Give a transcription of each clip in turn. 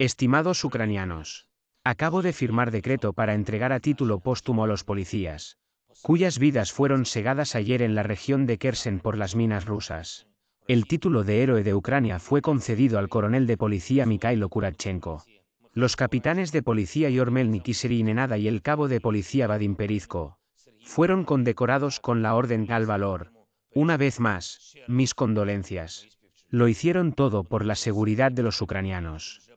Estimados ucranianos, acabo de firmar decreto para entregar a título póstumo a los policías, cuyas vidas fueron segadas ayer en la región de Kersen por las minas rusas. El título de héroe de Ucrania fue concedido al coronel de policía Mikhailo Kurachenko. Los capitanes de policía Yormelnik y y el cabo de policía Vadim Perizko fueron condecorados con la Orden al Valor. Una vez más, mis condolencias. Lo hicieron todo por la seguridad de los ucranianos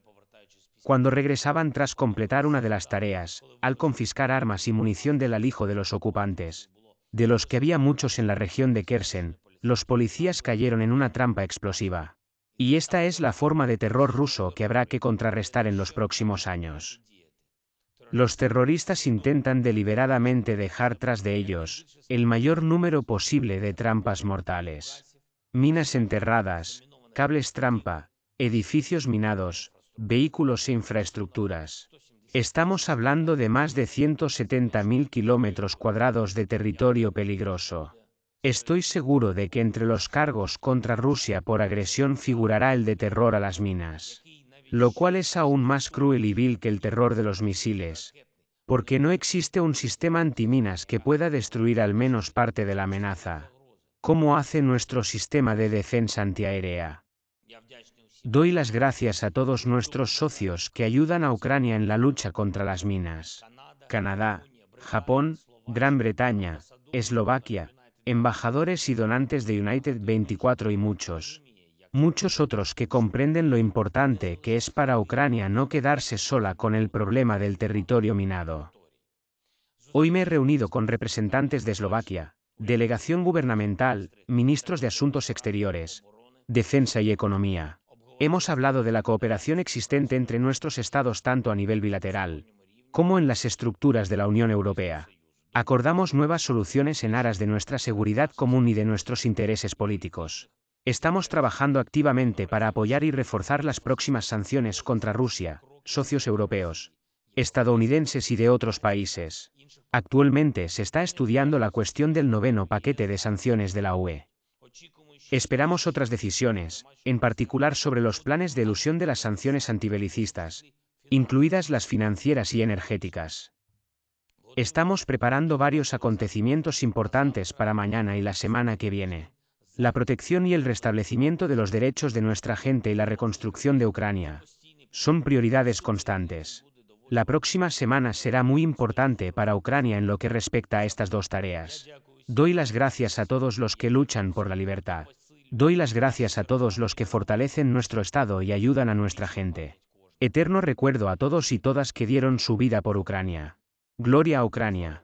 cuando regresaban tras completar una de las tareas, al confiscar armas y munición del alijo de los ocupantes. De los que había muchos en la región de Kersen, los policías cayeron en una trampa explosiva. Y esta es la forma de terror ruso que habrá que contrarrestar en los próximos años. Los terroristas intentan deliberadamente dejar tras de ellos el mayor número posible de trampas mortales. Minas enterradas, cables trampa, edificios minados, vehículos e infraestructuras. Estamos hablando de más de 170.000 kilómetros cuadrados de territorio peligroso. Estoy seguro de que entre los cargos contra Rusia por agresión figurará el de terror a las minas, lo cual es aún más cruel y vil que el terror de los misiles, porque no existe un sistema antiminas que pueda destruir al menos parte de la amenaza, ¿Cómo hace nuestro sistema de defensa antiaérea. Doy las gracias a todos nuestros socios que ayudan a Ucrania en la lucha contra las minas. Canadá, Japón, Gran Bretaña, Eslovaquia, embajadores y donantes de United 24 y muchos, muchos otros que comprenden lo importante que es para Ucrania no quedarse sola con el problema del territorio minado. Hoy me he reunido con representantes de Eslovaquia, delegación gubernamental, ministros de Asuntos Exteriores, defensa y economía. Hemos hablado de la cooperación existente entre nuestros estados tanto a nivel bilateral como en las estructuras de la Unión Europea. Acordamos nuevas soluciones en aras de nuestra seguridad común y de nuestros intereses políticos. Estamos trabajando activamente para apoyar y reforzar las próximas sanciones contra Rusia, socios europeos, estadounidenses y de otros países. Actualmente se está estudiando la cuestión del noveno paquete de sanciones de la UE. Esperamos otras decisiones, en particular sobre los planes de elusión de las sanciones antibelicistas, incluidas las financieras y energéticas. Estamos preparando varios acontecimientos importantes para mañana y la semana que viene. La protección y el restablecimiento de los derechos de nuestra gente y la reconstrucción de Ucrania son prioridades constantes. La próxima semana será muy importante para Ucrania en lo que respecta a estas dos tareas. Doy las gracias a todos los que luchan por la libertad. Doy las gracias a todos los que fortalecen nuestro Estado y ayudan a nuestra gente. Eterno recuerdo a todos y todas que dieron su vida por Ucrania. Gloria a Ucrania.